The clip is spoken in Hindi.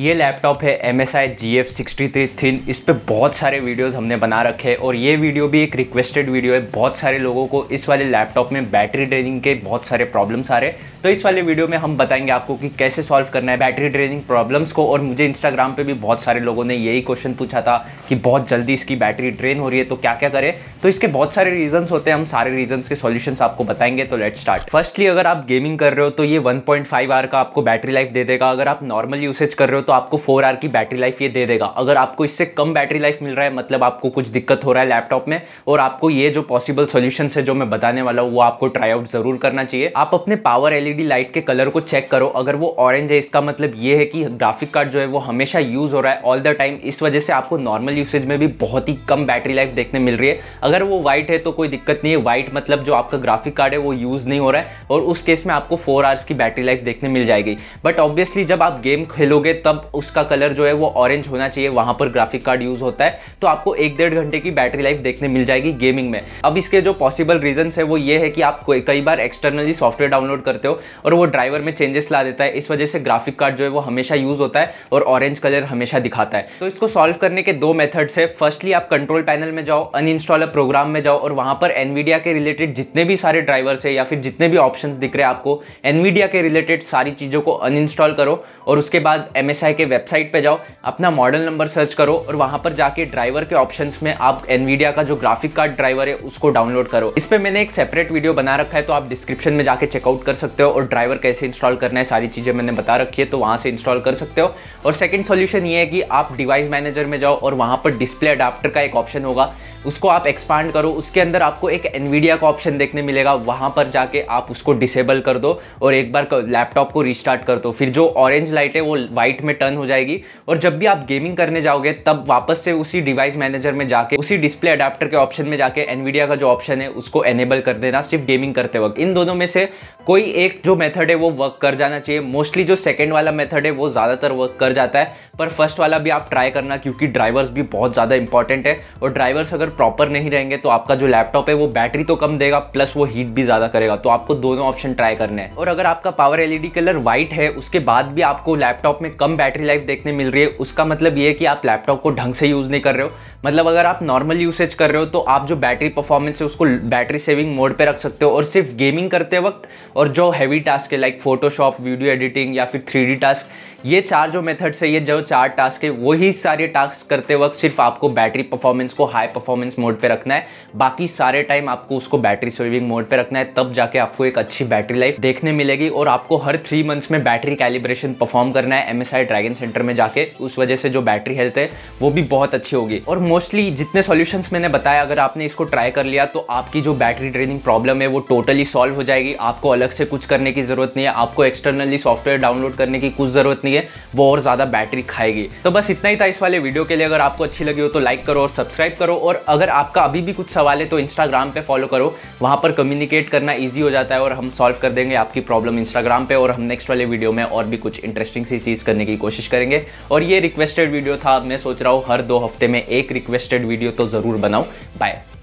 ये लैपटॉप है M S I G F sixty three thin इस पर बहुत सारे वीडियोस हमने बना रखे हैं और ये वीडियो भी एक रिक्वेस्टेड वीडियो है बहुत सारे लोगों को इस वाले लैपटॉप में बैटरी ड्रेनिंग के बहुत सारे प्रॉब्लम्स आ रहे हैं तो इस वाले वीडियो में हम बताएंगे आपको कि कैसे सॉल्व करना है बैटरी ड्रेनिंग प्रॉब्लम्स को और मुझे इंस्टाग्राम पर भी बहुत सारे लोगों ने यही क्वेश्चन पूछा था कि बहुत जल्दी इसकी बैटरी ड्रेन हो रही है तो क्या क्या करें तो इसके बहुत सारे रीजन्स होते हैं हम सारे रीजन्स के सोल्यूशन आपको बताएंगे तो लेट स्टार्ट फर्स्टली अगर आप गेमिंग कर रहे हो तो ये वन पॉइंट फाइव आर का आपको बैटरी लाइफ दे देगा अगर आप नॉर्मली यूसेज कर रहे हो तो तो आपको फोर आर की बैटरी लाइफ ये दे देगा अगर आपको इससे कम बैटरी लाइफ मिल रहा है मतलब आपको कुछ दिक्कत हो रहा है लैपटॉप में और आपको ये जो पॉसिबल सोल्यूशन है जो मैं बताने वाला हूँ वो आपको ट्राई आउट जरूर करना चाहिए आप अपने पावर एलईडी लाइट के कलर को चेक करो अगर वो ऑरेंज है इसका मतलब ये है कि ग्राफिक कार्ड जो है वो हमेशा यूज हो रहा है ऑल द टाइम इस वजह से आपको नॉर्मल यूसेज में भी बहुत ही कम बैटरी लाइफ देखने मिल रही है अगर वो व्हाइट है तो कोई दिक्कत नहीं है व्हाइट मतलब जो आपका ग्राफिक कार्ड है वो यूज नहीं हो रहा है और उस केस में आपको फोर आवर्स की बैटरी लाइफ देखने मिल जाएगी बट ऑब्वियसली जब आप गेम खेलोगे तब उसका कलर जो है वो ऑरेंज होना चाहिए वहां पर ग्राफिक कार्ड यूज़ होता है तो आपको एक डेढ़ घंटे की बैटरी लाइफ देखने मिल जाएगी गेमिंग में अब इसके जो पॉसिबल रीजन है वो ये है कि आप कई बार एक्सटर्नली सॉफ्टवेयर डाउनलोड करते हो और वो ड्राइवर में चेंजेस ला देता है इस वजह से ग्राफिक कार्ड जो है वो हमेशा यूज़ होता है और ऑरेंज कलर हमेशा दिखाता है तो इसको सॉल्व करने के दो मेथड्स है फर्स्टली आप कंट्रोल पैनल में जाओ अनइंस्टॉलर प्रोग्राम में जाओ और वहां पर एनवीडिया के रिलेटेड जितने भी सारे ड्राइवर्स है या फिर जितने भी ऑप्शन दिख रहे हैं आपको एनवीडिया के रिलेटेड सारी चीज़ों को अनइंस्टॉल करो और उसके बाद एम एनएसआई के वेबसाइट पे जाओ अपना मॉडल नंबर सर्च करो और वहां पर जाके ड्राइवर के ऑप्शंस में आप एनवीडिया का जो ग्राफिक कार्ड ड्राइवर है उसको डाउनलोड करो इस पर मैंने एक सेपरेट वीडियो बना रखा है तो आप डिस्क्रिप्शन में जाके चेकआउट कर सकते हो और ड्राइवर कैसे इंस्टॉल करना है सारी चीज़ें मैंने बता रखी है तो वहां से इंस्टॉल कर सकते हो और सेकेंड सोल्यूशन ये है कि आप डिवाइस मैनेजर में जाओ और वहां पर डिस्प्ले अडाप्टर का एक ऑप्शन होगा उसको आप एक्सपांड करो उसके अंदर आपको एक एनवीडिया का ऑप्शन देखने मिलेगा वहाँ पर जाके आप उसको डिसेबल कर दो और एक बार लैपटॉप को रिस्टार्ट कर दो फिर जो ऑरेंज लाइट है वो वाइट में टर्न हो जाएगी और जब भी आप गेमिंग करने जाओगे तब वापस से उसी डिवाइस मैनेजर में जाके उसी डिस्प्ले अडाप्टर के ऑप्शन में जाके एनवीडिया का जो ऑप्शन है उसको एनेबल कर देना सिर्फ गेमिंग करते वक्त इन दोनों में से कोई एक जो मेथड है वो वर्क कर जाना चाहिए मोस्टली जो सेकेंड वाला मेथड है वो ज़्यादातर वर्क कर जाता है पर फर्स्ट वाला भी आप ट्राई करना क्योंकि ड्राइवर्स भी बहुत ज़्यादा इंपॉर्टेंट है और ड्राइवर्स अगर प्रॉपर नहीं रहेंगे तो आपका जो लैपटॉप है वो बैटरी तो कम देगा प्लस वो हीट भी ज़्यादा करेगा तो आपको दोनों ऑप्शन ट्राई करने हैं और अगर आपका पावर एलईडी कलर व्हाइट है उसके बाद भी आपको लैपटॉप में कम बैटरी लाइफ देखने मिल रही है उसका मतलब ये है कि आप लैपटॉप को ढंग से यूज़ नहीं कर रहे हो मतलब अगर आप नॉर्मल यूसेज कर रहे हो तो आप जो बैटरी परफॉर्मेंस है उसको बैटरी सेविंग मोड पर रख सकते हो और सिर्फ गेमिंग करते वक्त और जो हैवी टास्क है लाइक फोटोशॉप वीडियो एडिटिंग या फिर थ्री टास्क ये चार जो मेथड्स है ये जो चार टास्क है वही सारे टास्क करते वक्त सिर्फ आपको बैटरी परफॉर्मेंस को हाई परफॉर्मेंस मोड पे रखना है बाकी सारे टाइम आपको उसको बैटरी सेविंग मोड पे रखना है तब जाके आपको एक अच्छी बैटरी लाइफ देखने मिलेगी और आपको हर थ्री मंथ्स में बैटरी कैलिब्रेशन परफॉर्म करना है एम एस ड्रैगन सेंटर में जाके उस वजह से जो बैटरी हेल्थ है वो भी बहुत अच्छी होगी और मोस्टली जितने सोल्यूशन मैंने बताया अगर आपने इसको ट्राई कर लिया तो आपकी जो बैटरी ड्रेनिंग प्रॉब्लम है वो टोटली सॉल्व हो जाएगी आपको अलग से कुछ करने की जरूरत नहीं है आपको एक्सटर्नली सॉफ्टवेयर डाउनलोड करने की कुछ जरूरत नहीं होती है वो और ज़्यादा बैटरी खाएगी तो बस इतना ही था इस वाले वीडियो के लिए अगर आपको अच्छी लगी हो तो लाइक करो और सब्सक्राइब करो और अगर आपका अभी भी कुछ सवाल है तो इंस्टाग्राम पे फॉलो करो वहाँ पर कम्युनिकेट करना ईजी हो जाता है और हम सॉल्व कर देंगे आपकी प्रॉब्लम इंस्टाग्राम पे और हम नेक्स्ट वाले वीडियो में और भी कुछ इंटरेस्टिंग सी चीज़ करने की कोशिश करेंगे और ये रिक्वेस्टेड वीडियो था मैं सोच रहा हूँ हर दो हफ्ते में एक रिक्वेस्टेड वीडियो तो ज़रूर बनाऊँ बाय